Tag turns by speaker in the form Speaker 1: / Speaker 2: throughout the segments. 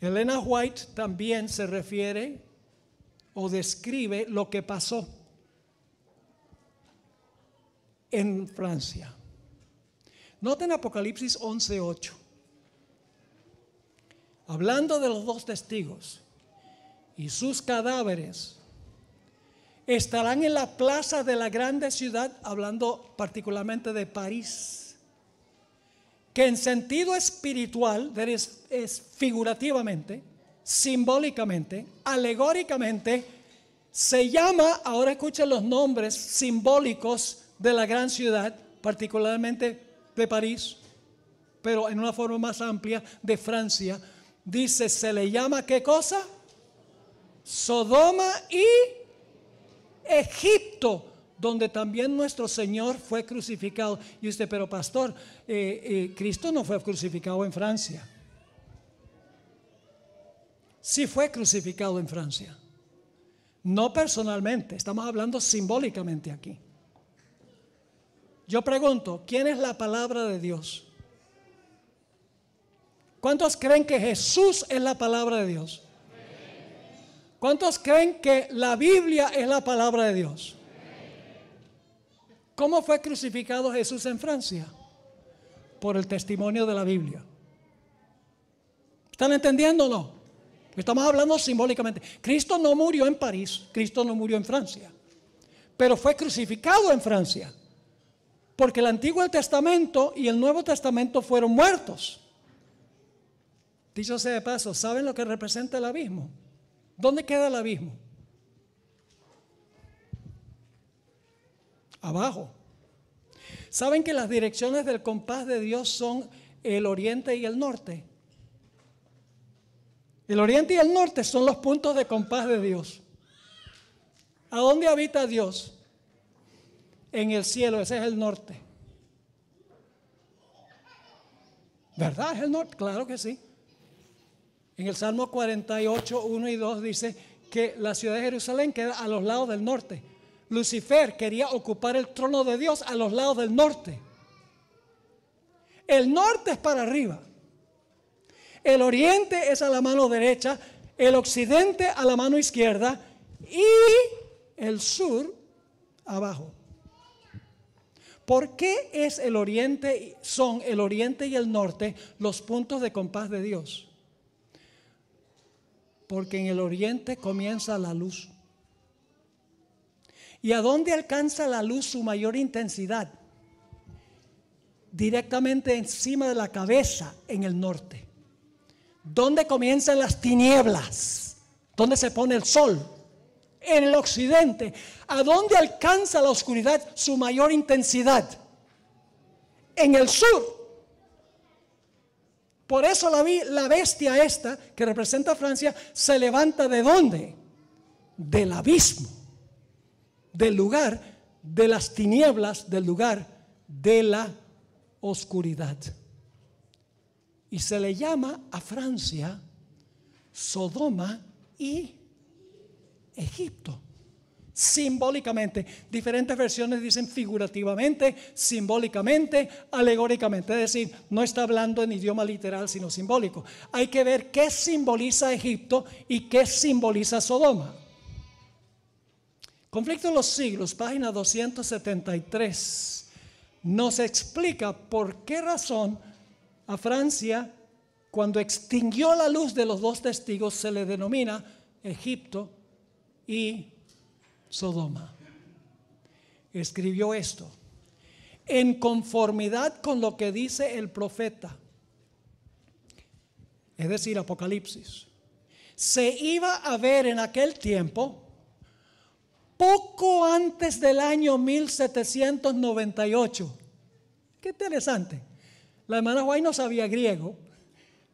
Speaker 1: Elena White también se refiere o describe lo que pasó en Francia. Noten Apocalipsis 11:8. Hablando de los dos testigos y sus cadáveres, estarán en la plaza de la grande ciudad, hablando particularmente de París que en sentido espiritual, es, figurativamente, simbólicamente, alegóricamente, se llama, ahora escuchen los nombres simbólicos de la gran ciudad, particularmente de París, pero en una forma más amplia de Francia, dice, se le llama qué cosa? Sodoma y Egipto donde también nuestro Señor fue crucificado. Y usted, pero pastor, eh, eh, Cristo no fue crucificado en Francia. Sí fue crucificado en Francia. No personalmente, estamos hablando simbólicamente aquí. Yo pregunto, ¿quién es la palabra de Dios? ¿Cuántos creen que Jesús es la palabra de Dios? ¿Cuántos creen que la Biblia es la palabra de Dios? ¿Cómo fue crucificado Jesús en Francia? Por el testimonio de la Biblia. ¿Están entendiendo no? Estamos hablando simbólicamente. Cristo no murió en París, Cristo no murió en Francia, pero fue crucificado en Francia, porque el Antiguo Testamento y el Nuevo Testamento fueron muertos. Dicho sea de paso, ¿saben lo que representa el abismo? ¿Dónde queda el abismo? abajo. ¿Saben que las direcciones del compás de Dios son el oriente y el norte? El oriente y el norte son los puntos de compás de Dios. ¿A dónde habita Dios? En el cielo, ese es el norte. ¿Verdad? Es el norte, claro que sí. En el Salmo 48, 1 y 2 dice que la ciudad de Jerusalén queda a los lados del norte. Lucifer quería ocupar el trono de Dios a los lados del norte. El norte es para arriba. El oriente es a la mano derecha, el occidente a la mano izquierda y el sur abajo. ¿Por qué es el oriente son el oriente y el norte los puntos de compás de Dios? Porque en el oriente comienza la luz. ¿Y a dónde alcanza la luz su mayor intensidad? Directamente encima de la cabeza, en el norte. ¿Dónde comienzan las tinieblas? ¿Dónde se pone el sol? En el occidente. ¿A dónde alcanza la oscuridad su mayor intensidad? En el sur. Por eso la, la, bestia esta, que representa Francia, se levanta de dónde? Del abismo del lugar de las tinieblas, del lugar de la oscuridad. Y se le llama a Francia Sodoma y Egipto. Simbólicamente, diferentes versiones dicen figurativamente, simbólicamente, alegóricamente. Es decir, no está hablando en idioma literal, sino simbólico. Hay que ver qué simboliza Egipto y qué simboliza Sodoma. Conflicto de los siglos, página 273, nos explica por qué razón a Francia, cuando extinguió la luz de los dos testigos, se le denomina Egipto y Sodoma. Escribió esto, en conformidad con lo que dice el profeta, es decir, Apocalipsis, se iba a ver en aquel tiempo, poco antes del año 1798. Qué interesante. La hermana Guay no sabía griego,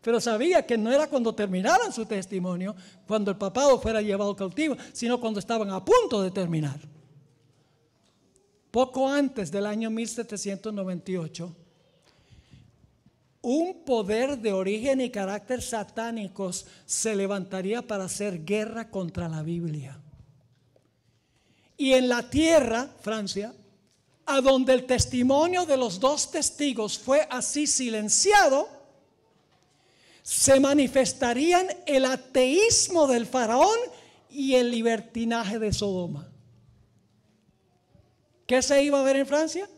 Speaker 1: pero sabía que no era cuando terminaran su testimonio, cuando el papado fuera llevado cautivo, sino cuando estaban a punto de terminar. Poco antes del año 1798, un poder de origen y carácter satánicos se levantaría para hacer guerra contra la Biblia y en la tierra, Francia, a donde el testimonio de los dos testigos fue así silenciado, se manifestarían el ateísmo del faraón y el libertinaje de Sodoma. ¿Qué se iba a ver en Francia?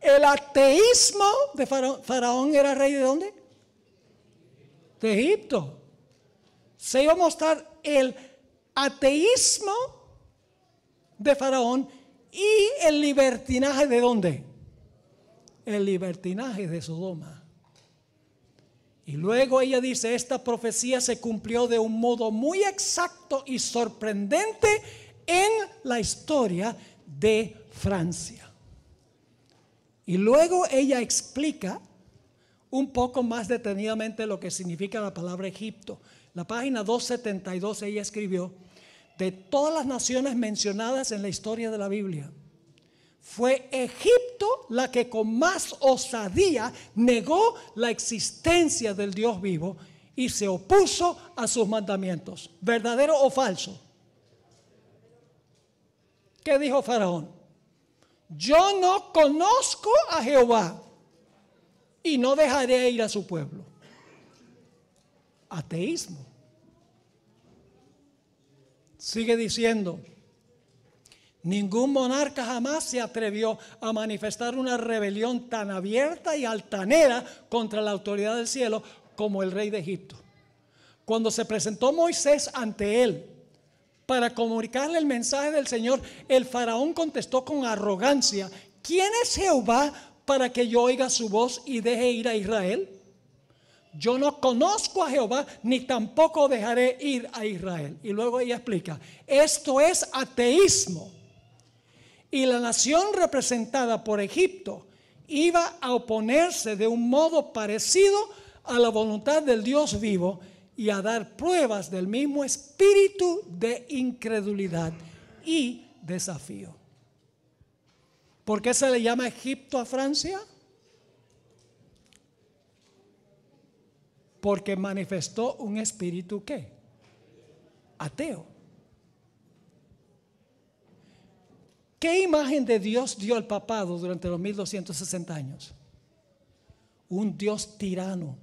Speaker 1: El ateísmo de faraón. ¿Faraón era rey de dónde? De Egipto. Se iba a mostrar el ateísmo de Faraón y el libertinaje de dónde? El libertinaje de Sodoma. Y luego ella dice, esta profecía se cumplió de un modo muy exacto y sorprendente en la historia de Francia. Y luego ella explica un poco más detenidamente lo que significa la palabra Egipto. La página 272 ella escribió, de todas las naciones mencionadas en la historia de la Biblia. Fue Egipto la que con más osadía negó la existencia del Dios vivo y se opuso a sus mandamientos. ¿Verdadero o falso? ¿Qué dijo Faraón? Yo no conozco a Jehová y no dejaré ir a su pueblo. Ateísmo. Sigue diciendo, ningún monarca jamás se atrevió a manifestar una rebelión tan abierta y altanera contra la autoridad del cielo como el rey de Egipto. Cuando se presentó Moisés ante él para comunicarle el mensaje del Señor, el faraón contestó con arrogancia, ¿quién es Jehová para que yo oiga su voz y deje ir a Israel? yo no conozco a Jehová, ni tampoco dejaré ir a Israel. Y luego ella explica, esto es ateísmo. Y la nación representada por Egipto iba a oponerse de un modo parecido a la voluntad del Dios vivo y a dar pruebas del mismo espíritu de incredulidad y desafío. ¿Por qué se le llama Egipto a Francia? porque manifestó un espíritu ¿qué? ateo. ¿Qué imagen de Dios dio al papado durante los 1260 años? Un Dios tirano.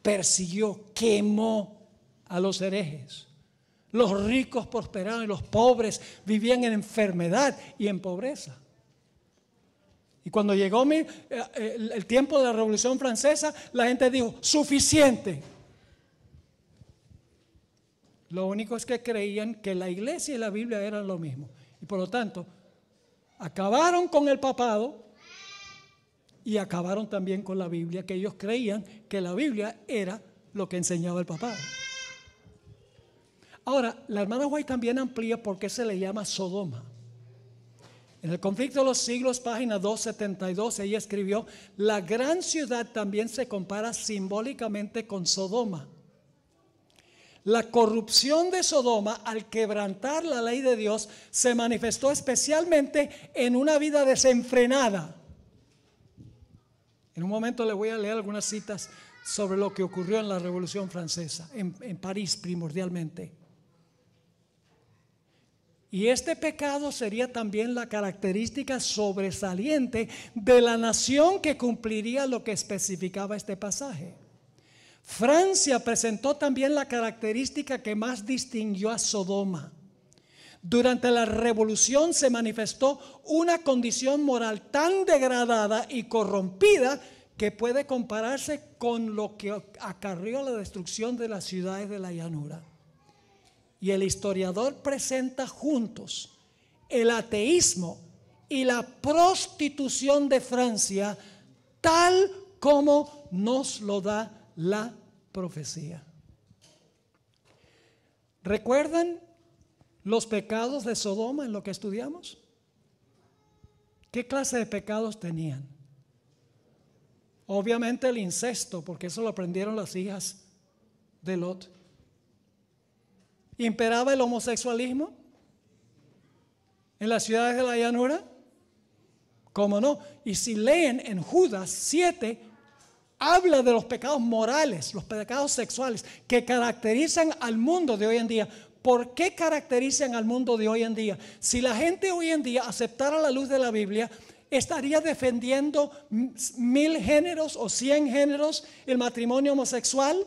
Speaker 1: Persiguió, quemó a los herejes. Los ricos prosperaron y los pobres vivían en enfermedad y en pobreza. Y cuando llegó eh, el tiempo de la Revolución Francesa, la gente dijo, suficiente. Lo único es que creían que la iglesia y la Biblia eran lo mismo. Y por lo tanto, acabaron con el papado y acabaron también con la Biblia, que ellos creían que la Biblia era lo que enseñaba el papado. Ahora, la hermana White también amplía por qué se le llama Sodoma. En el conflicto de los siglos, página 272, ella escribió, la gran ciudad también se compara simbólicamente con Sodoma. La corrupción de Sodoma al quebrantar la ley de Dios se manifestó especialmente en una vida desenfrenada. En un momento le voy a leer algunas citas sobre lo que ocurrió en la Revolución Francesa, en, en París primordialmente. Y este pecado sería también la característica sobresaliente de la nación que cumpliría lo que especificaba este pasaje. Francia presentó también la característica que más distinguió a Sodoma. Durante la revolución se manifestó una condición moral tan degradada y corrompida que puede compararse con lo que acarrió la destrucción de las ciudades de la llanura y el historiador presenta juntos el ateísmo y la prostitución de Francia tal como nos lo da la profecía. ¿Recuerdan los pecados de Sodoma en lo que estudiamos? ¿Qué clase de pecados tenían? Obviamente el incesto, porque eso lo aprendieron las hijas de Lot ¿Imperaba el homosexualismo en las ciudades de la llanura? ¿Cómo no? Y si leen en Judas 7, habla de los pecados morales, los pecados sexuales que caracterizan al mundo de hoy en día. ¿Por qué caracterizan al mundo de hoy en día? Si la gente hoy en día aceptara la luz de la Biblia, estaría defendiendo mil géneros o cien géneros el matrimonio homosexual.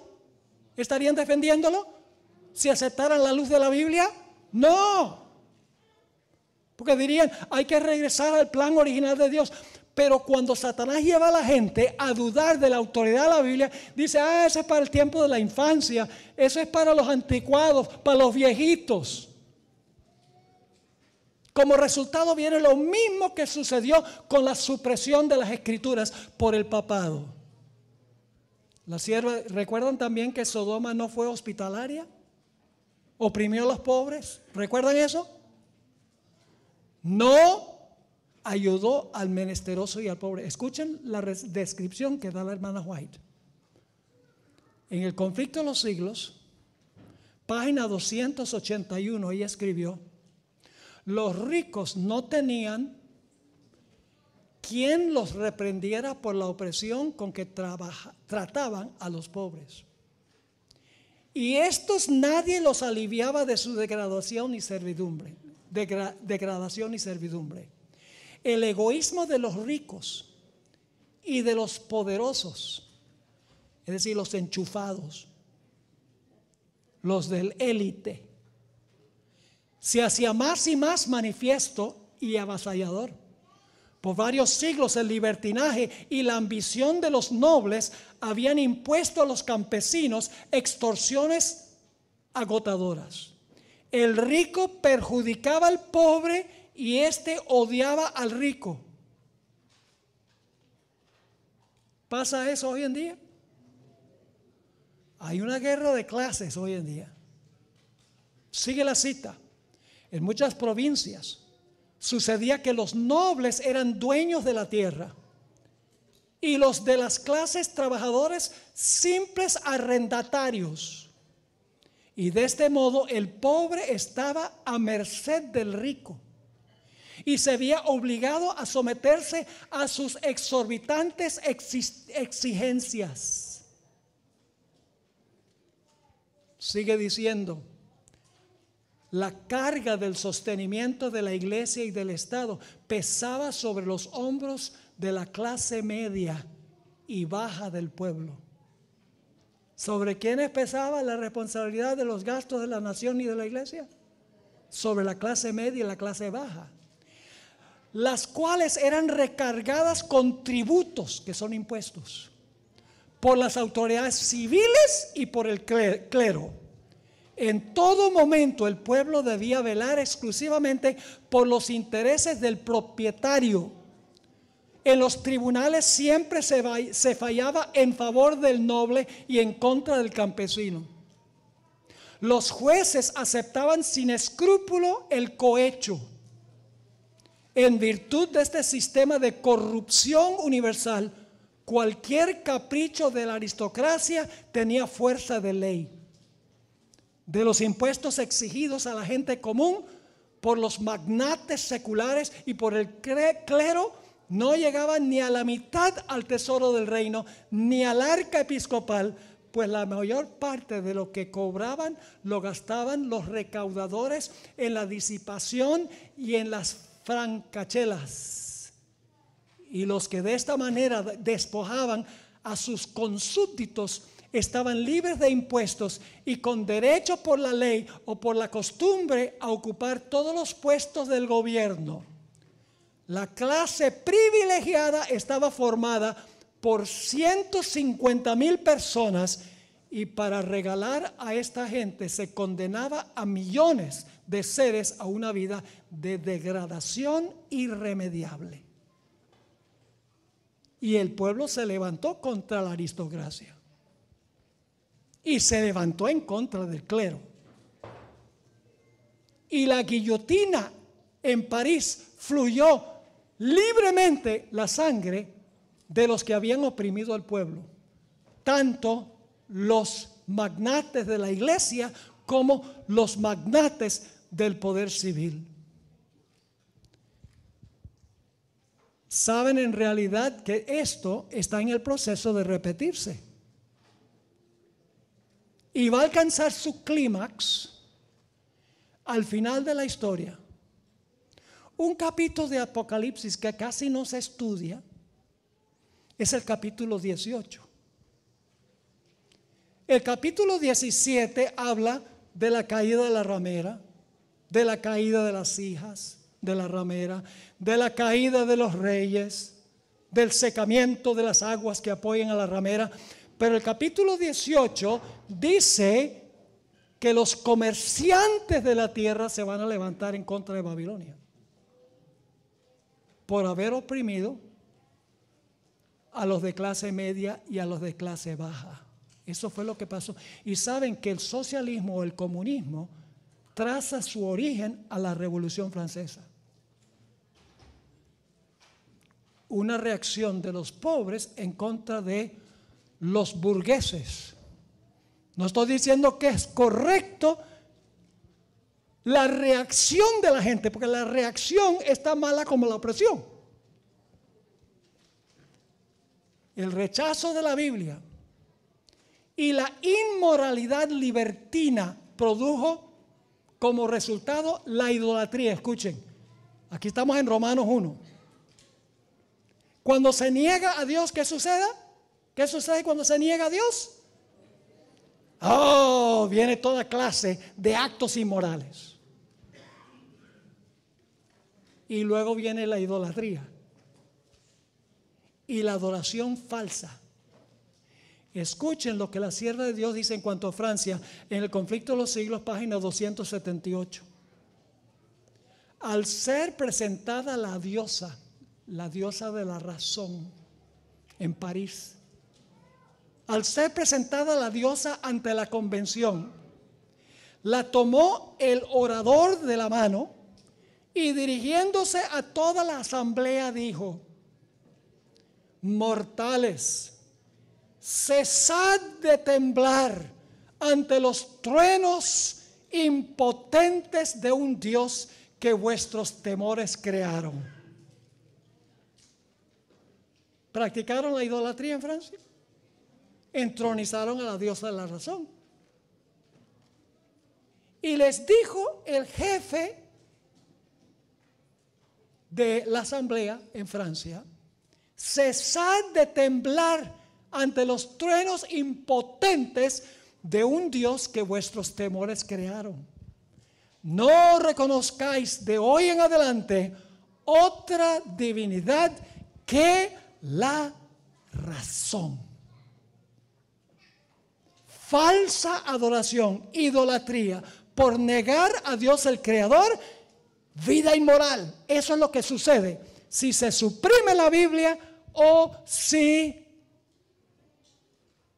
Speaker 1: ¿Estarían defendiéndolo? si aceptaran la luz de la Biblia? No. Porque dirían, hay que regresar al plan original de Dios. Pero cuando Satanás lleva a la gente a dudar de la autoridad de la Biblia, dice, ah, eso es para el tiempo de la infancia, eso es para los anticuados, para los viejitos. Como resultado viene lo mismo que sucedió con la supresión de las escrituras por el papado. La sierva, ¿recuerdan también que Sodoma no fue hospitalaria? oprimió a los pobres. ¿Recuerdan eso? No ayudó al menesteroso y al pobre. Escuchen la descripción que da la hermana White. En el conflicto de los siglos, página 281, ella escribió, los ricos no tenían quien los reprendiera por la opresión con que trabaja, trataban a los pobres. Y estos nadie los aliviaba de su degradación y servidumbre. degradación y servidumbre. El egoísmo de los ricos y de los poderosos, es decir, los enchufados, los del élite, se hacía más y más manifiesto y avasallador. Por varios siglos el libertinaje y la ambición de los nobles habían impuesto a los campesinos extorsiones agotadoras. El rico perjudicaba al pobre y éste odiaba al rico. ¿Pasa eso hoy en día? Hay una guerra de clases hoy en día. Sigue la cita. En muchas provincias sucedía que los nobles eran dueños de la tierra y los de las clases trabajadores simples arrendatarios. Y de este modo el pobre estaba a merced del rico y se veía obligado a someterse a sus exorbitantes exigencias. Sigue diciendo, la carga del sostenimiento de la iglesia y del Estado pesaba sobre los hombros de la clase media y baja del pueblo. ¿Sobre quiénes pesaba la responsabilidad de los gastos de la nación y de la iglesia? Sobre la clase media y la clase baja. Las cuales eran recargadas con tributos que son impuestos por las autoridades civiles y por el clero en todo momento el pueblo debía velar exclusivamente por los intereses del propietario. En los tribunales siempre se, fallaba en favor del noble y en contra del campesino. Los jueces aceptaban sin escrúpulo el cohecho. En virtud de este sistema de corrupción universal, cualquier capricho de la aristocracia tenía fuerza de ley de los impuestos exigidos a la gente común por los magnates seculares y por el clero no llegaban ni a la mitad al tesoro del reino, ni al arca episcopal, pues la mayor parte de lo que cobraban lo gastaban los recaudadores en la disipación y en las francachelas. Y los que de esta manera despojaban a sus consúbditos, estaban libres de impuestos y con derecho por la ley o por la costumbre a ocupar todos los puestos del gobierno. La clase privilegiada estaba formada por 150 mil personas y para regalar a esta gente se condenaba a millones de seres a una vida de degradación irremediable. Y el pueblo se levantó contra la aristocracia y se levantó en contra del clero. Y la guillotina en París fluyó libremente la sangre de los que habían oprimido al pueblo, tanto los magnates de la iglesia como los magnates del poder civil. Saben en realidad que esto está en el proceso de repetirse y va a alcanzar su clímax al final de la historia. Un capítulo de Apocalipsis que casi no se estudia es el capítulo 18. El capítulo 17 habla de la caída de la ramera, de la caída de las hijas de la ramera, de la caída de los reyes, del secamiento de las aguas que apoyan a la ramera. Pero el capítulo 18 dice que los comerciantes de la tierra se van a levantar en contra de Babilonia por haber oprimido a los de clase media y a los de clase baja. Eso fue lo que pasó. Y saben que el socialismo o el comunismo traza su origen a la Revolución Francesa. Una reacción de los pobres en contra de los burgueses. No estoy diciendo que es correcto la reacción de la gente, porque la reacción está mala como la opresión. El rechazo de la Biblia y la inmoralidad libertina produjo como resultado la idolatría. Escuchen, aquí estamos en Romanos 1. Cuando se niega a Dios, ¿qué suceda ¿Qué sucede cuando se niega a Dios? Oh, viene toda clase de actos inmorales. Y luego viene la idolatría. Y la adoración falsa. Escuchen lo que la Sierra de Dios dice en cuanto a Francia en el conflicto de los siglos, página 278. Al ser presentada la diosa, la diosa de la razón, en París, al ser presentada la diosa ante la convención, la tomó el orador de la mano y dirigiéndose a toda la asamblea dijo, mortales, cesad de temblar ante los truenos impotentes de un Dios que vuestros temores crearon. ¿Practicaron la idolatría en Francia? entronizaron a la diosa de la razón. Y les dijo el jefe de la asamblea en Francia, cesad de temblar ante los truenos impotentes de un Dios que vuestros temores crearon. No reconozcáis de hoy en adelante otra divinidad que la razón falsa adoración, idolatría, por negar a Dios el Creador, vida inmoral. Eso es lo que sucede si se suprime la Biblia o si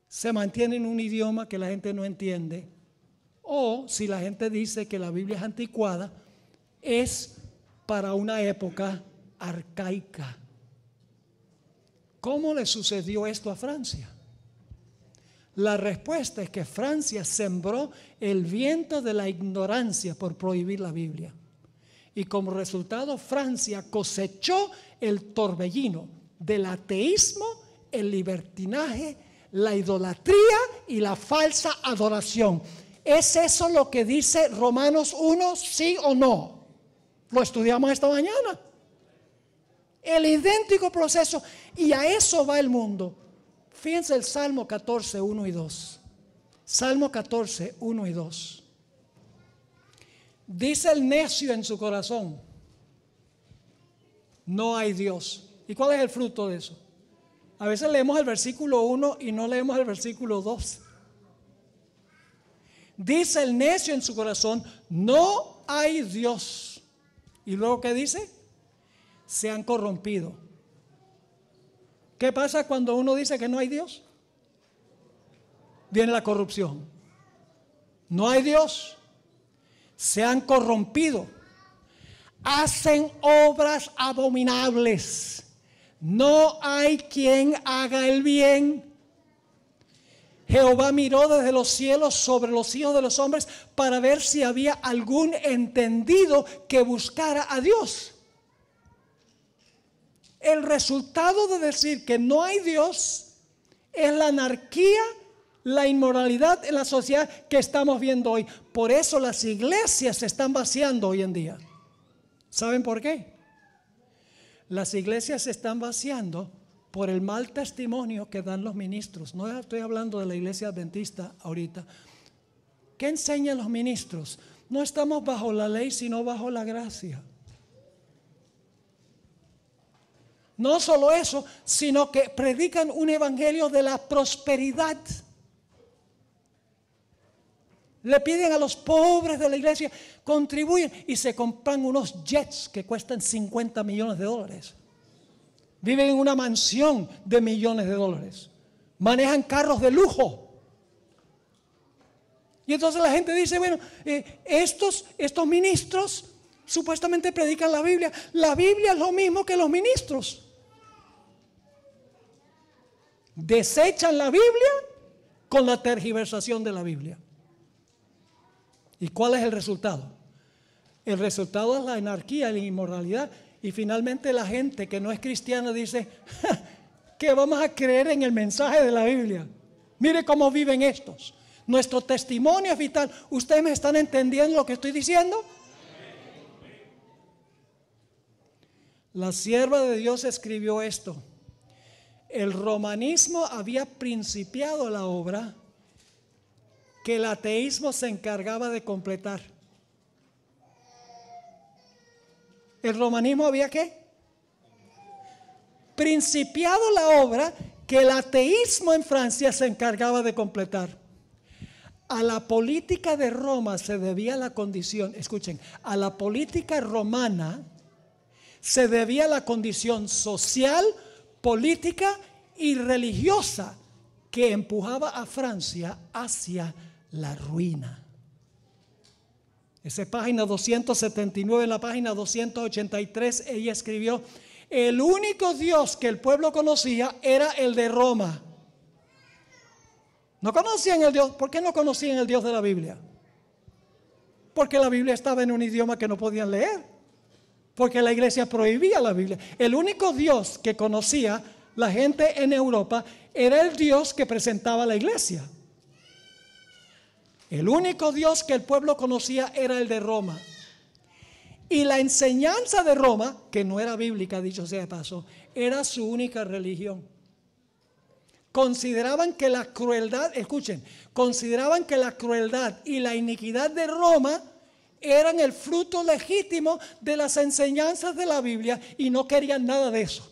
Speaker 1: se mantiene en un idioma que la gente no entiende o si la gente dice que la Biblia es anticuada, es para una época arcaica. ¿Cómo le sucedió esto a Francia? La respuesta es que Francia sembró el viento de la ignorancia por prohibir la Biblia. Y como resultado, Francia cosechó el torbellino del ateísmo, el libertinaje, la idolatría y la falsa adoración. ¿Es eso lo que dice Romanos 1, sí o no? Lo estudiamos esta mañana. El idéntico proceso. Y a eso va el mundo. Fíjense el Salmo 14, 1 y 2. Salmo 14, 1 y 2. Dice el necio en su corazón, no hay Dios. ¿Y cuál es el fruto de eso? A veces leemos el versículo 1 y no leemos el versículo 2. Dice el necio en su corazón, no hay Dios. ¿Y luego qué dice? Se han corrompido ¿Qué pasa cuando uno dice que no hay Dios? Viene la corrupción. No hay Dios. Se han corrompido. Hacen obras abominables. No hay quien haga el bien. Jehová miró desde los cielos sobre los hijos de los hombres para ver si había algún entendido que buscara a Dios. El resultado de decir que no hay Dios es la anarquía, la inmoralidad en la sociedad que estamos viendo hoy. Por eso las iglesias se están vaciando hoy en día. ¿Saben por qué? Las iglesias se están vaciando por el mal testimonio que dan los ministros. No estoy hablando de la iglesia adventista ahorita. ¿Qué enseñan los ministros? No estamos bajo la ley, sino bajo la gracia. No solo eso, sino que predican un evangelio de la prosperidad. Le piden a los pobres de la iglesia, contribuyen y se compran unos jets que cuestan 50 millones de dólares. Viven en una mansión de millones de dólares. Manejan carros de lujo. Y entonces la gente dice, bueno, eh, estos, estos ministros supuestamente predican la Biblia. La Biblia es lo mismo que los ministros desechan la Biblia con la tergiversación de la Biblia. ¿Y cuál es el resultado? El resultado es la anarquía, la inmoralidad. Y finalmente la gente que no es cristiana dice, que vamos a creer en el mensaje de la Biblia. Mire cómo viven estos. Nuestro testimonio es vital. ¿Ustedes me están entendiendo lo que estoy diciendo? La sierva de Dios escribió esto el romanismo había principiado la obra que el ateísmo se encargaba de completar. ¿El romanismo había qué? Principiado la obra que el ateísmo en Francia se encargaba de completar. A la política de Roma se debía la condición, escuchen, a la política romana se debía la condición social, política y religiosa que empujaba a Francia hacia la ruina. Esa es página 279, en la página 283 ella escribió, el único Dios que el pueblo conocía era el de Roma. No conocían el Dios, ¿por qué no conocían el Dios de la Biblia? Porque la Biblia estaba en un idioma que no podían leer porque la iglesia prohibía la Biblia. El único Dios que conocía la gente en Europa era el Dios que presentaba la iglesia. El único Dios que el pueblo conocía era el de Roma. Y la enseñanza de Roma, que no era bíblica, dicho sea de paso, era su única religión. Consideraban que la crueldad, escuchen, consideraban que la crueldad y la iniquidad de Roma eran el fruto legítimo de las enseñanzas de la Biblia y no querían nada de eso.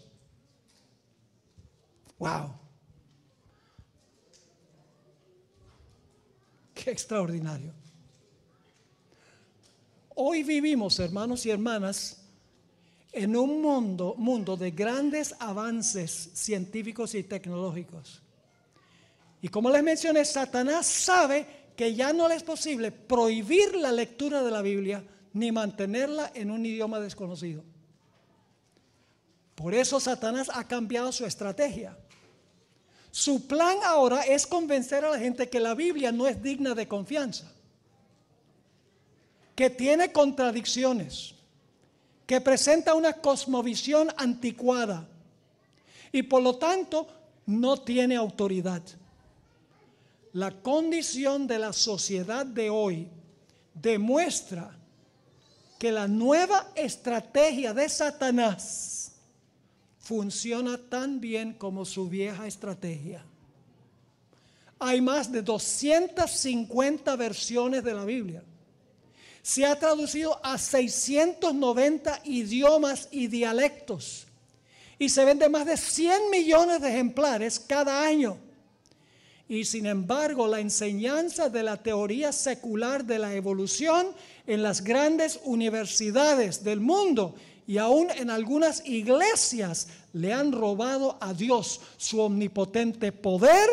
Speaker 1: ¡Wow! ¡Qué extraordinario! Hoy vivimos, hermanos y hermanas, en un mundo, mundo de grandes avances científicos y tecnológicos. Y como les mencioné, Satanás sabe que ya no le es posible prohibir la lectura de la Biblia ni mantenerla en un idioma desconocido. Por eso Satanás ha cambiado su estrategia. Su plan ahora es convencer a la gente que la Biblia no es digna de confianza, que tiene contradicciones, que presenta una cosmovisión anticuada y por lo tanto no tiene autoridad la condición de la sociedad de hoy demuestra que la nueva estrategia de Satanás funciona tan bien como su vieja estrategia. Hay más de 250 versiones de la Biblia. Se ha traducido a 690 idiomas y dialectos. Y se venden más de 100 millones de ejemplares cada año. Y sin embargo, la enseñanza de la teoría secular de la evolución en las grandes universidades del mundo y aún en algunas iglesias le han robado a Dios su omnipotente poder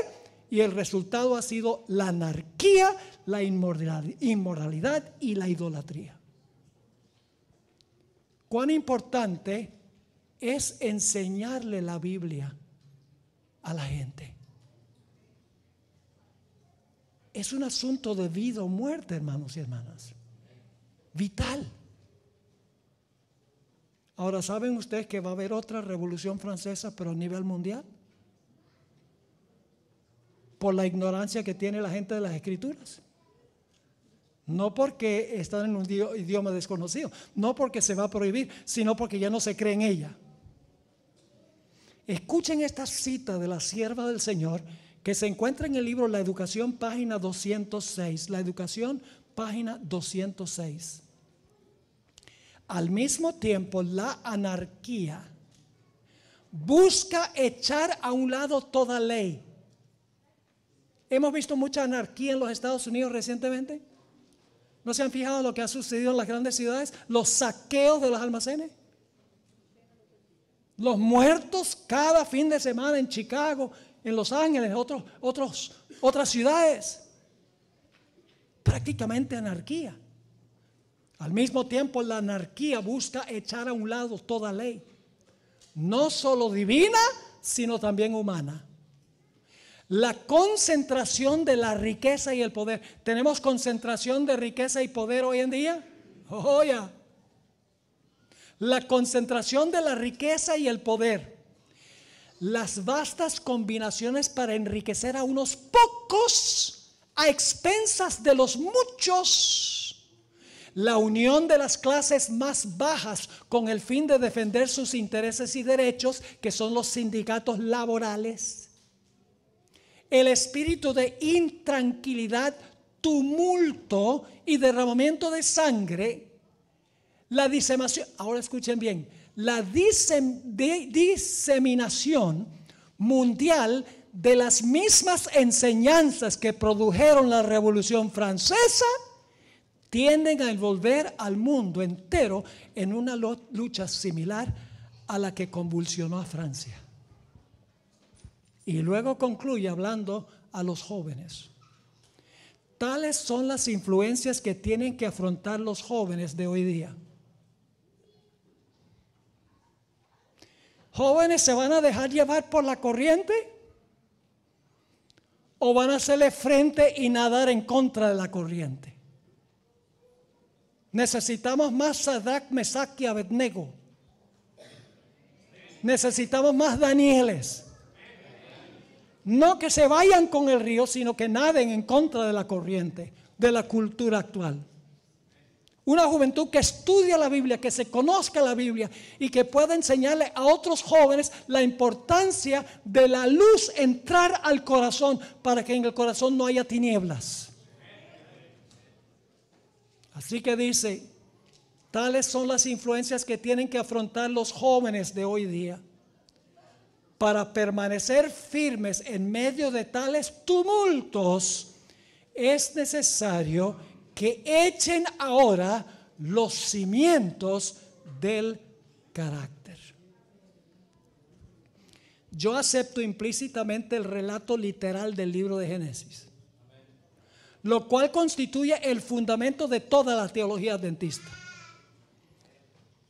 Speaker 1: y el resultado ha sido la anarquía, la inmoralidad y la idolatría. Cuán importante es enseñarle la Biblia a la gente es un asunto de vida o muerte, hermanos y hermanas. Vital. Ahora, ¿saben ustedes que va a haber otra revolución francesa, pero a nivel mundial? Por la ignorancia que tiene la gente de las escrituras. No porque están en un idioma desconocido, no porque se va a prohibir, sino porque ya no se cree en ella. Escuchen esta cita de la sierva del Señor que se encuentra en el libro La Educación, página 206. La Educación, página 206. Al mismo tiempo, la anarquía busca echar a un lado toda ley. Hemos visto mucha anarquía en los Estados Unidos recientemente. ¿No se han fijado lo que ha sucedido en las grandes ciudades? Los saqueos de los almacenes. Los muertos cada fin de semana en Chicago, en Los Ángeles, otros, otros, otras ciudades. Prácticamente anarquía. Al mismo tiempo, la anarquía busca echar a un lado toda ley, no solo divina, sino también humana. La concentración de la riqueza y el poder. ¿Tenemos concentración de riqueza y poder hoy en día? ¡Oh, La concentración de la riqueza y el poder las vastas combinaciones para enriquecer a unos pocos a expensas de los muchos. La unión de las clases más bajas con el fin de defender sus intereses y derechos, que son los sindicatos laborales. El espíritu de intranquilidad, tumulto y derramamiento de sangre. La disemación, ahora escuchen bien, la diseminación mundial de las mismas enseñanzas que produjeron la Revolución Francesa tienden a envolver al mundo entero en una lucha similar a la que convulsionó a Francia. Y luego concluye hablando a los jóvenes. Tales son las influencias que tienen que afrontar los jóvenes de hoy día. jóvenes se van a dejar llevar por la corriente o van a hacerle frente y nadar en contra de la corriente. Necesitamos más Sadak, Mesak y Abednego. Necesitamos más Danieles. No que se vayan con el río, sino que naden en contra de la corriente, de la cultura actual. Una juventud que estudia la Biblia, que se conozca la Biblia y que pueda enseñarle a otros jóvenes la importancia de la luz entrar al corazón para que en el corazón no haya tinieblas. Así que dice, tales son las influencias que tienen que afrontar los jóvenes de hoy día para permanecer firmes en medio de tales tumultos. Es necesario que echen ahora los cimientos del carácter. Yo acepto implícitamente el relato literal del libro de Génesis, lo cual constituye el fundamento de toda la teología adventista.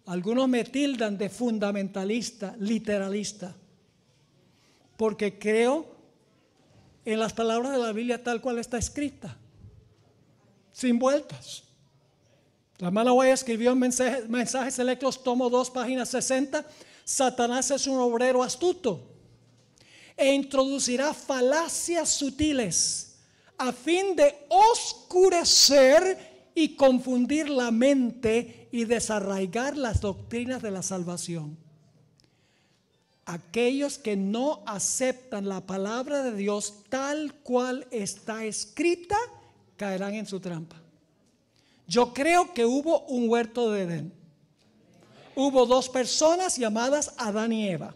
Speaker 1: Algunos me tildan de fundamentalista, literalista, porque creo en las palabras de la Biblia tal cual está escrita sin vueltas. La mala Way escribió en Mensajes Selectos, tomo dos página 60. Satanás es un obrero astuto e introducirá falacias sutiles a fin de oscurecer y confundir la mente y desarraigar las doctrinas de la salvación. Aquellos que no aceptan la palabra de Dios tal cual está escrita, caerán en su trampa. Yo creo que hubo un huerto de Edén. Hubo dos personas llamadas Adán y Eva.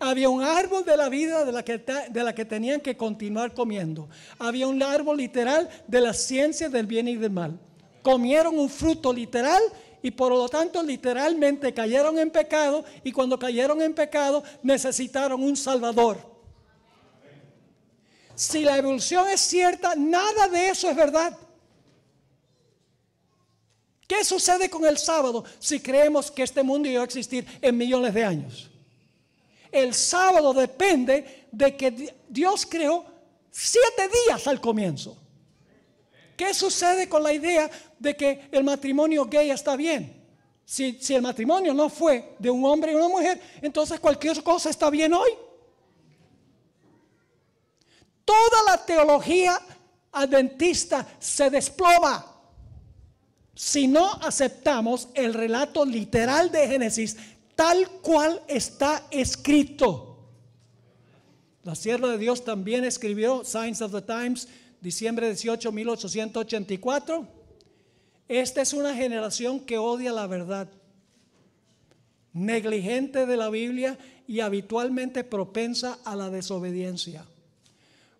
Speaker 1: Había un árbol de la vida de la, que, de la que tenían que continuar comiendo. Había un árbol literal de la ciencia del bien y del mal. Comieron un fruto literal y por lo tanto literalmente cayeron en pecado y cuando cayeron en pecado necesitaron un salvador si la evolución es cierta, nada de eso es verdad. ¿Qué sucede con el sábado si creemos que este mundo iba a existir en millones de años? El sábado depende de que Dios creó siete días al comienzo. ¿Qué sucede con la idea de que el matrimonio gay está bien? Si, si el matrimonio no fue de un hombre y una mujer, entonces cualquier cosa está bien hoy toda la teología adventista se desploma si no aceptamos el relato literal de Génesis tal cual está escrito. La Sierra de Dios también escribió Signs of the Times, diciembre 18, 1884. Esta es una generación que odia la verdad, negligente de la Biblia y habitualmente propensa a la desobediencia.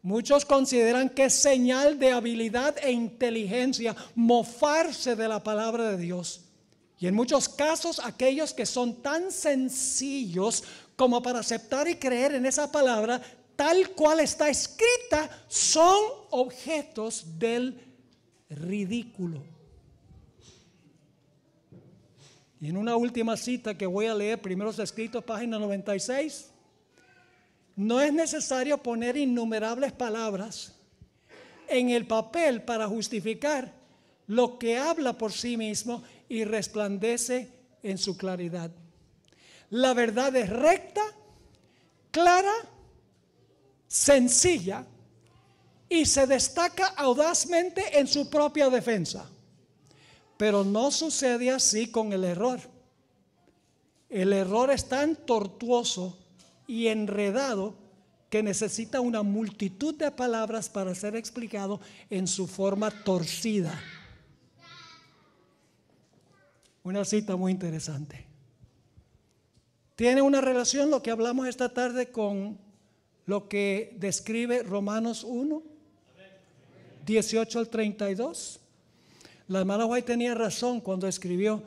Speaker 1: Muchos consideran que es señal de habilidad e inteligencia mofarse de la palabra de Dios. Y en muchos casos aquellos que son tan sencillos como para aceptar y creer en esa palabra tal cual está escrita son objetos del ridículo. Y en una última cita que voy a leer, primeros escritos, página 96. No es necesario poner innumerables palabras en el papel para justificar lo que habla por sí mismo y resplandece en su claridad. La verdad es recta, clara, sencilla y se destaca audazmente en su propia defensa. Pero no sucede así con el error. El error es tan tortuoso y enredado que necesita una multitud de palabras para ser explicado en su forma torcida. Una cita muy interesante. Tiene una relación lo que hablamos esta tarde con lo que describe Romanos 1, 18 al 32. La hermana White tenía razón cuando escribió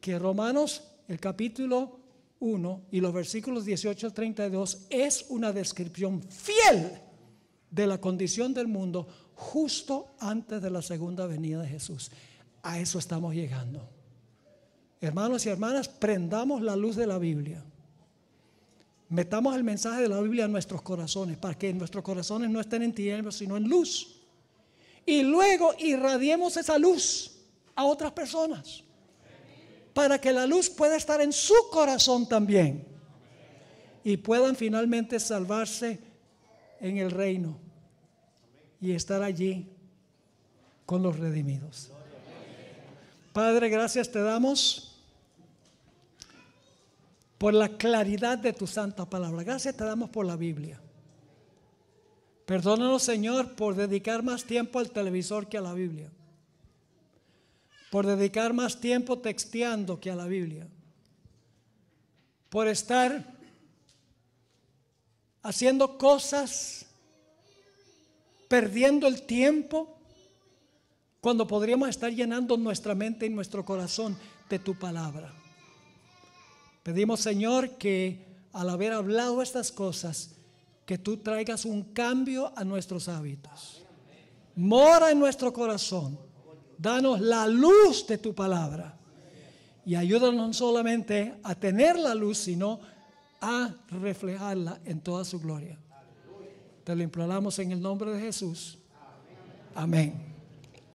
Speaker 1: que Romanos, el capítulo uno y los versículos 18 al 32 es una descripción fiel de la condición del mundo justo antes de la segunda venida de Jesús. A eso estamos llegando. Hermanos y hermanas, prendamos la luz de la Biblia. Metamos el mensaje de la Biblia en nuestros corazones para que nuestros corazones no estén en tinieblas, sino en luz. Y luego irradiemos esa luz a otras personas para que la luz pueda estar en su corazón también y puedan finalmente salvarse en el reino y estar allí con los redimidos. Padre, gracias te damos por la claridad de tu santa palabra. Gracias te damos por la Biblia. Perdónanos, Señor, por dedicar más tiempo al televisor que a la Biblia por dedicar más tiempo texteando que a la Biblia, por estar haciendo cosas, perdiendo el tiempo, cuando podríamos estar llenando nuestra mente y nuestro corazón de tu palabra. Pedimos, Señor, que al haber hablado estas cosas, que tú traigas un cambio a nuestros hábitos. Mora en nuestro corazón danos la luz de tu palabra. Y ayúdanos no solamente a tener la luz, sino a reflejarla en toda su gloria. Te lo imploramos en el nombre de Jesús. Amén.